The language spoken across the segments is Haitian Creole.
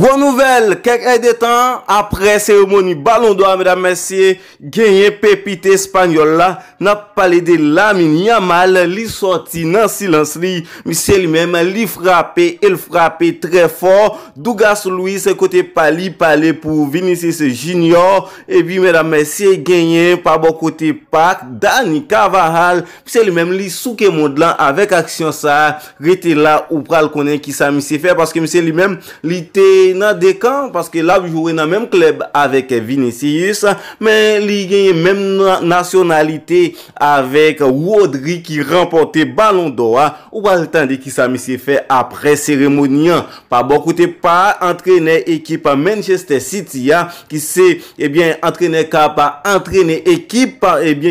Bon nouvel, kek e detan? Apre seremoni balon do an, genye pepite espanyol la, nap pale de lamin yamal, li soti nan silans li, misye li men, li frape, el frape tre for, dougas louis, kote pali, pale pou Vinicius Junior, e bi, genye, pabok kote pak, dani kavahal, misye li men, li souke mond lan, avek aksyon sa, rete la, ou pral konen ki sa misye fe, paske misye li men, li te nan dekan, paske lab jowe nan menm kleb avek Vinicius men li genye menm nasyonalite avek Wodri ki rempote balon doa ah. waltande ki sa misye fe apre seremonian ah. pa bokoute pa entrene ekip Manchester City ah, ki se entrene ka pa entrene ekip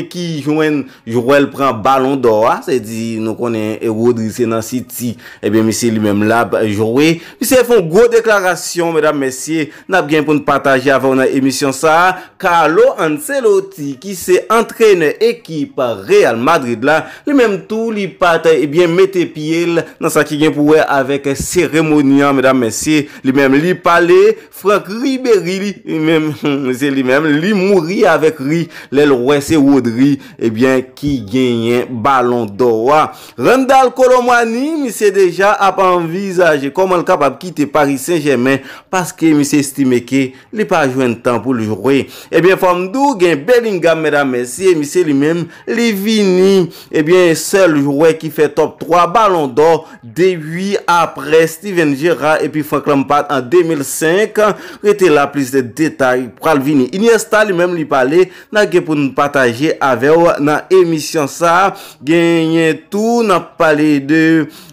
ki jowen jowel pren balon doa se di nou konen Wodri se nan City, eben misye li menm lab jowe, misye fon go deklarasyon Madame Messie, nap gen pou nou pataje avon nan emisyon sa Carlo Ancelotti ki se entrene ekipa Real Madrid la li menm tou li pataje eh mette piye nan sa ki gen pou wè avèk seremonian Madame Messie, li menm li pale Franck Ribéry li menm li mouri avèk lèl wè se wòdri eh ki genyen balon dowa Randal Kolomwani mi se deja ap envizaje koman l kap ap kite Paris Saint-Germain Paske misi estime ke li pa jwen tan pou li jwoy Ebyen fondou gen belingan mèdame si E misi li mèm li vini Ebyen sel jwoy ki fe top 3 balon do De 8 apre Steven Gerard Epyi Frank Lampard an 2005 Ou ete la plis de detay Pral vini Iniesta li mèm li pale Nan ke pou nou pataje aveyo nan emisyon sa Genye tou nan pale de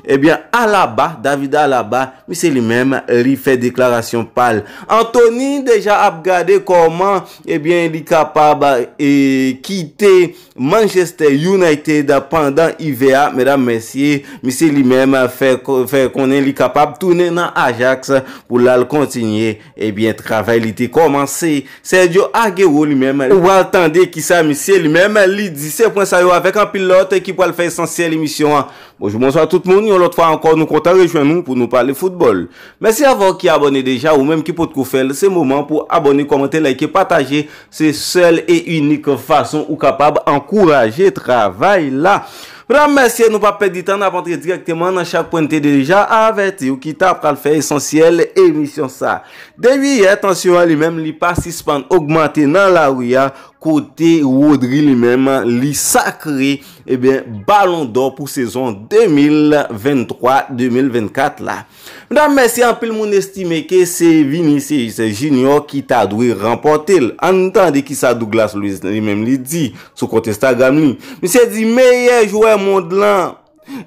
Ebyen Alaba, Davida Alaba Misi li mèm li fede Deklarasyon pal, Anthony deja ap gade koman li kapab kite Manchester United pandan IVA Mesdame mesye, misye li menm fè konen li kapab toune nan Ajax pou lal kontinye Ebyen eh travay li te koman se, Sergio Aguero li menm ou al tende ki sa misye li menm Li dise pou an sayo avèk an pilote ki pou al fè esansyen li misyon an Bonjoumen so a tout moun, yon lot fwa ankon nou konta rejwen nou pou nou pale foutbol. Mersi avon ki abone deja ou menm ki pot kou fel se mouman pou abone, komente, laike, pataje se sel e unik fason ou kapab ankouraje travay la. Vran mersi e nou pa pedi tan apantre direkteman nan chak pointe de deja aveti ou ki tap pral fe esensyel emisyon sa. Deviye, tensyon an li menm li pasispan augmante nan la ouya. Kote Wodri li menm li sakre Ebyen eh balon d'or pou sezon 2023-2024 la Mwen dan mwen se anpil mwen estime ke se Vinicius se jinyor ki ta dwe rampote An tan de ki sa Douglas lui menm li di Sou kote Instagram li Mwen se di meye jouè moun d'lan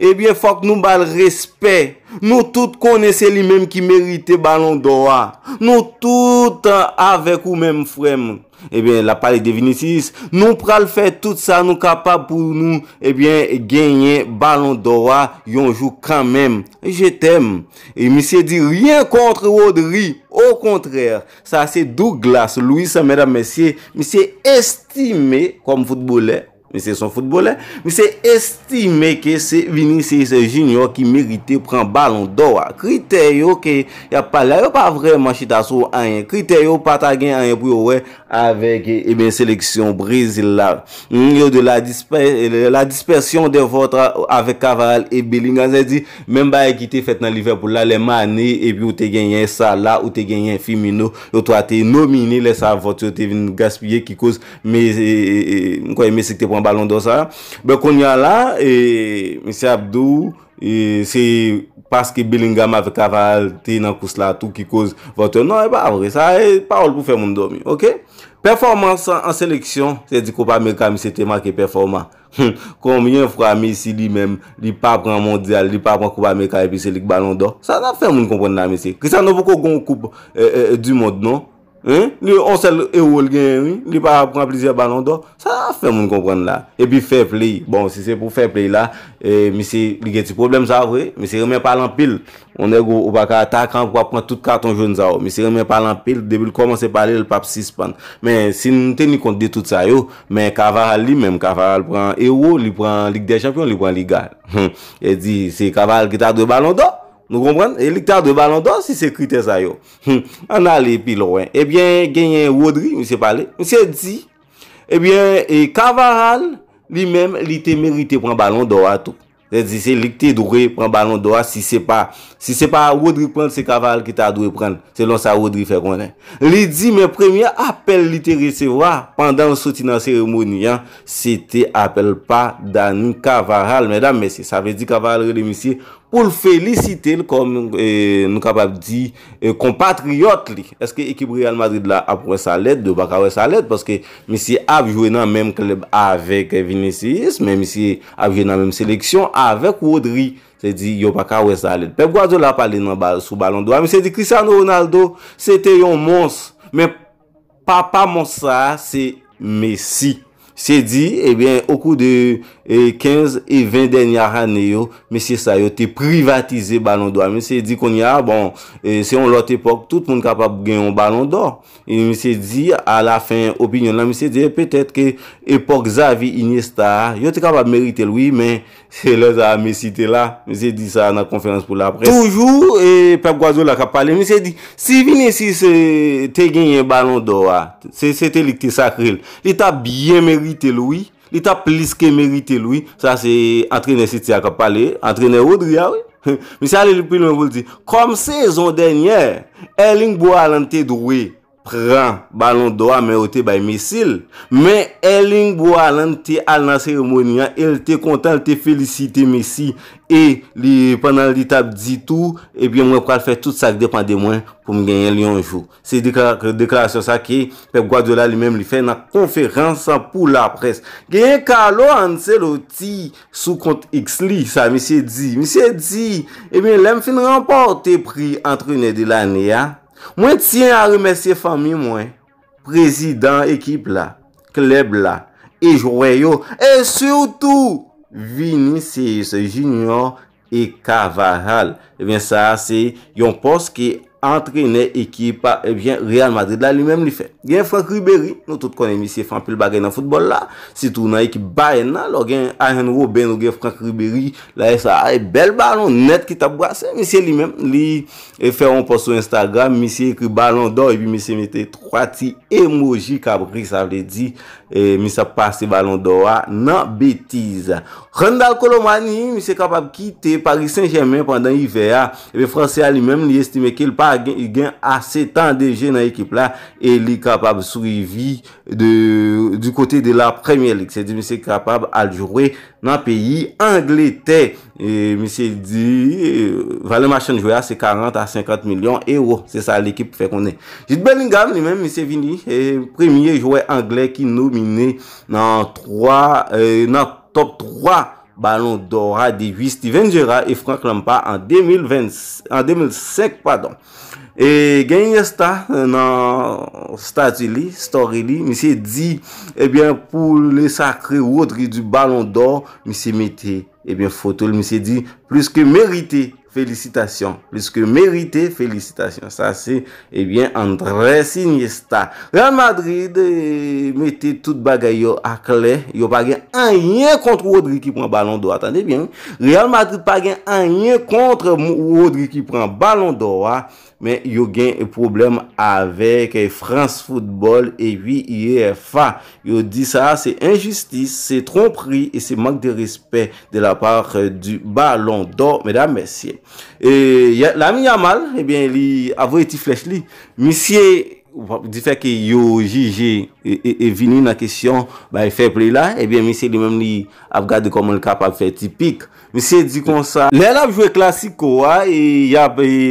Ebyen eh fok nou bal respect Nou tout konese li menm ki merite balon d'or ah. Nou tout avek ou menm frem Ebyen eh la pale de Vinicius Nou pral fè tout sa nou kapab pou nou Ebyen eh genyen balon dora Yon jou kanmen Je tem E misye di ryen kontre Audrey Ou kontrèr Sa se Douglas Louis sa mèdame messie Misye estime kom futbolè mi se son futbolè, mi se estime ke se vini se jinyor ki merite pren balon dowa kriter yo ke ya pale yo pa vreman chita sou anyen kriter yo pata gen anyen pou yo we avek ebèn eh seleksyon brezil la mm, yo de la eh, dispersion de votra avek Kavaral e Belinga zè di men ba ekite fet nan liver pou la lèmanè epi ou te genyen sa la, ou te genyen Fimino, yo to a te nomine lè sa votre, ou te vin gaspye ki eh, kouz e mè se te pren Be konya la, misi Abdou, se paske bilinga ma ve kaval, te nan kous la, tou ki kouz vante, nan e ba avre, sa e parol pou fe moun do mi Performans an seleksyon, se di koupa Amerika mi se teman ke performans, konmien fwa misi li mem, li pa koun an mondial, li pa koun koupa Amerika e pi selek balon do Sa na fe moun konpon nan misi, ki sa nan voko goun koup du mod non Onsel Ewo l gen, li pa pran plizye balon do Sa fe moun konpran la E bi fe pley, bon si se pou fe pley la e, Mi se li gen ti problem sa we Mi se remen palan pil Onne go Obaka atakran pou ap pran tout karton joun sa we Mi se remen palan pil Depi l komanse pale l pap 6 pan Men si nou teni kont de tout sa yo Men Kavaral li men, Kavaral pran Ewo Li pran Ligue des Champions, li pran Ligue 1 E di, se Kavaral ki ta do balon do Nou kompren, e liktar de balon do, si se krites a yo. An a le pilon, wey. Eh ebyen, genyen Wodri, mi se pale, mi se di, ebyen, eh e Kavaral, li men, li te merite pran balon do a tou. Le di se, li te dure pran balon do a, si se pa, si se pa Wodri pran, se Kavaral ki ta dure pran. Se lon sa Wodri fe konen. Li di, me premye, apel li te resewa, pandan sotina seremoni, se te apel pa, dani Kavaral, medan mesye, sa ve di Kavaral re de misye, pou l felisite l kom e, nou kapap di e, kompatriot li. Eske ekibri al Madrid la ap wes alet, yo baka wes alet, paske misi ap jwena menm kleb avek Vinicius, men misi ap jwena menm seleksyon avek Wodri, se di yo baka wes alet. Pep Gouazou la pale nan sou balon doa, misi se di Cristiano Ronaldo se te yon mons, men papa monsa se Messi. Se di, ebyen, eh o kou de 15 e 20 denya rane yo, mesye sa yo te privatize balon doa. Mesye di kon ya, bon, se yon lot epok, tout moun kapap genyon balon doa. Mesye di, a la fin opinyon eh, la, mesye di, petet ke epok zavi inye sta, yo te kapap merite lwi, men, se lèz a mesi te la, mesye di sa nan konferans pou la pres. Toujou, pep Gwazo la kap pale, mesye di, si vini si eh, te genyen balon doa, ah, se te likte sakril, li ta byen merite, Lita plis ke merite loui Sa se antrene siti akapale Antrene odria we Misale lupil men voule di Kom sezon denye Elin bo alante dou we balon do a men ote bay mesil men elin bo alen te al nan seremoni an el te kontan, el te felicite mesi e li penan li tab di tou e bi mwen pral fè tout sa kde pande mwen pou mwen genyen li anjou se deklarasyon sa ki pep Gwadola li menm li fè nan konferansan pou la pres genyen kalo anse lo ti sou kont x li sa misye di, misye di e bi lem fin rampote pri antre yon edi la ne ya ah. Mwen tsyen a remese fami mwen Prezident ekip la Kleb la E jwoy yo E sotou Vinicius Junior E Kavaral Ewen eh sa se yon poske antrene ekipa, ebyen eh Real Madrid la li menm li fe. Gen Frank Ribery nou tout konen misye fanpil bagay nan futbol la si tou nan ekipa bayen nan lor gen Ajenro ben nou gen Frank Ribery la e sa a e bel balon net ki tabou ase. Misye li menm li e eh, fe ronposo Instagram, misye ekri balon do, ebyen misye mette 3 ti emoji kabou prik sa vle di e eh, misye pase balon do nan betiz. Rondal Kolomani misye kapab kite Paris Saint-Germain pandan IVEA ebyen franse a li menm li estime kelpa gen ase tan deje nan ekip la e li kapab sou i vi du kote de la premye lik se di mi se kapab al jowe nan peyi Anglete mi se di valen machan jowe ase 40 a 50 milyon euro se sa l ekip fe konen jit Belingam li men mi se vini premye jowe Anglete ki nomine nan top 3 Ballon d'or a divi Steven Gerard E Frank Lampa en 2005 E genye sta nan euh, statu li Story li Mi se di Ebyen eh pou le sakre wotri du ballon d'or Mi se mette Ebyen eh fotol Mi se di Plus ke merite Felicitasyon Pliske merite felicitasyon Sa se eh Andres Iniesta Real Madrid eh, Mete tout bagay yo akle Yo pa gen anyen kontre Odri ki pren balon doa Real Madrid pa gen anyen kontre Odri ki pren balon doa men yo gen e problem avek e France Football e vi IEFA. Yo di sa, se injustis, se trompri e se mak de respet de la par euh, du balon do, medan mesye. E, la mi yamal, e eh ben li avou eti flech li, misye, Di feke yo JG e, e, e vinu na kesyon, ba e fe ple la, ebyen misye li menm li ap gade komon kap ap fe tipik. Misye di kon sa, le la jwe klasiko, e ya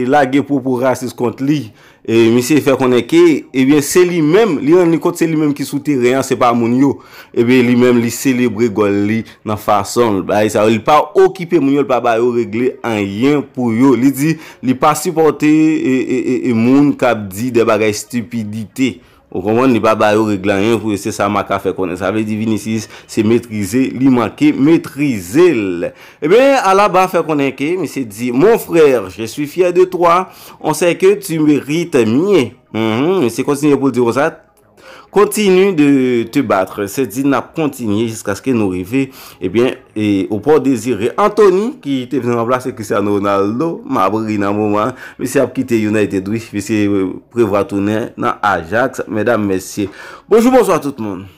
la gepo pou rasis kont li, E misi e fè konè ke, ebyen se li mèm, li an ni kote se li mèm ki soute reyan se pa moun yo. Ebyen li mèm li selebri gol li nan fason. E li pa okipe moun yo, li pa ba yo regle an yen pou yo. Li di, li pa supporte e, e, e moun kap di de bagay stupidite. Ou konwen li ba bayo reglan yon pou yose sa maka fe konen. Sa ve divinisi se metrize li manke, metrize l. E eh ben, ala ba fe konen ke, mi se di, Mon frèr, je suis fière de toi, on sait que tu mérites mieux. Mi mhm, se kontinye pou l'dirouzat, Kontinu de te batre, se di na kontinuye jiska sken nou revi Ebyen, eh ou pou de zire Anthony ki te venan blase kise anou nan lo Mabri nan mouman, mese ap kite yonay te dwi Mese prevratounen nan Ajax, medan mesye Bonjou bonjou a tout moun